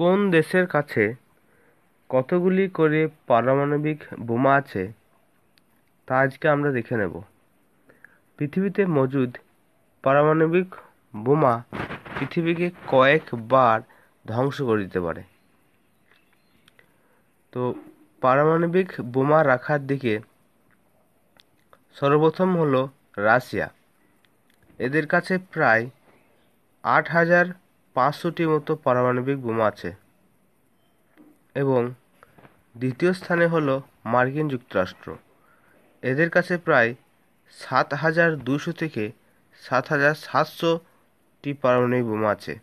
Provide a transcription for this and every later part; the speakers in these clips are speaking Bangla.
কোন দেশের কাছে কতগুলি করে পারমাণবিক বোমা আছে তা আজকে আমরা দেখে নেব পৃথিবীতে মজুদ পারমাণবিক বোমা পৃথিবীকে কয়েকবার ধ্বংস করে দিতে পারে তো পারমাণবিক বোমা রাখার দিকে সর্বপ্রথম হলো রাশিয়া এদের কাছে প্রায় আট হাজার পাঁচশোটির মতো পারমাণবিক বোমা আছে এবং দ্বিতীয় স্থানে হলো মার্কিন যুক্তরাষ্ট্র এদের কাছে প্রায় সাত হাজার দুশো থেকে সাত হাজার সাতশোটি পারমাণবিক বোমা আছে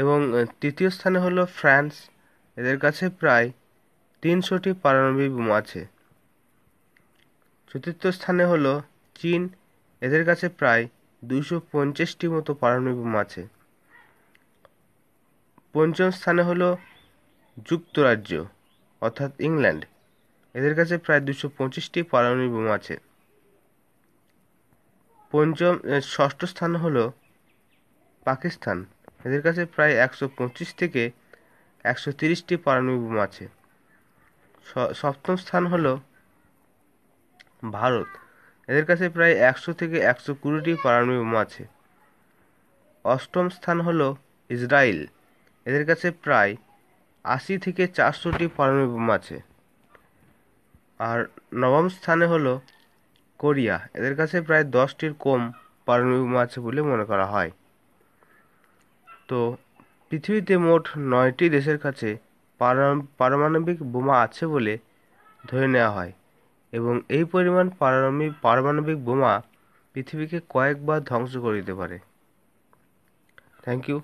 এবং তৃতীয় স্থানে হলো ফ্রান্স এদের কাছে প্রায় তিনশোটি পারমাণবিক বোমা আছে চতুর্থ স্থানে হলো চীন এদের কাছে প্রায় দুইশো পঞ্চাশটি মতো পারমাণবিক আছে পঞ্চম স্থানে হলো যুক্তরাজ্য অর্থাৎ ইংল্যান্ড এদের কাছে প্রায় দুশো পঁচিশটি পারমাণবিক বোমা আছে পঞ্চম ষষ্ঠ স্থান হলো পাকিস্তান এদের কাছে প্রায় একশো পঁচিশ থেকে একশো তিরিশটি পারমাণবিক বোমা আছে সপ্তম স্থান হলো ভারত এদের কাছে প্রায় একশো থেকে একশো কুড়িটি পারমাণবিক বোমা আছে অষ্টম স্থান হল ইসরায়েল এদের কাছে প্রায় আশি থেকে চারশোটি পারমাণবিক বোমা আছে আর নবম স্থানে হলো কোরিয়া এদের কাছে প্রায় দশটির কম পারমাণবিক বোমা আছে বলে মনে করা হয় তো পৃথিবীতে মোট নয়টি দেশের কাছে পারমাণবিক বোমা আছে বলে ধরে নেওয়া হয় এবং এই পরিমাণ পারমাণবিক পারমাণবিক বোমা পৃথিবীকে কয়েকবার ধ্বংস করে দিতে পারে থ্যাংক ইউ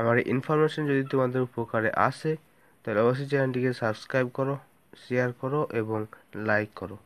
আমার ইনফরমেশন যদি তোমাদের উপকারে আসে তাহলে অবশ্যই চ্যানেলটিকে সাবস্ক্রাইব করো শেয়ার করো এবং লাইক করো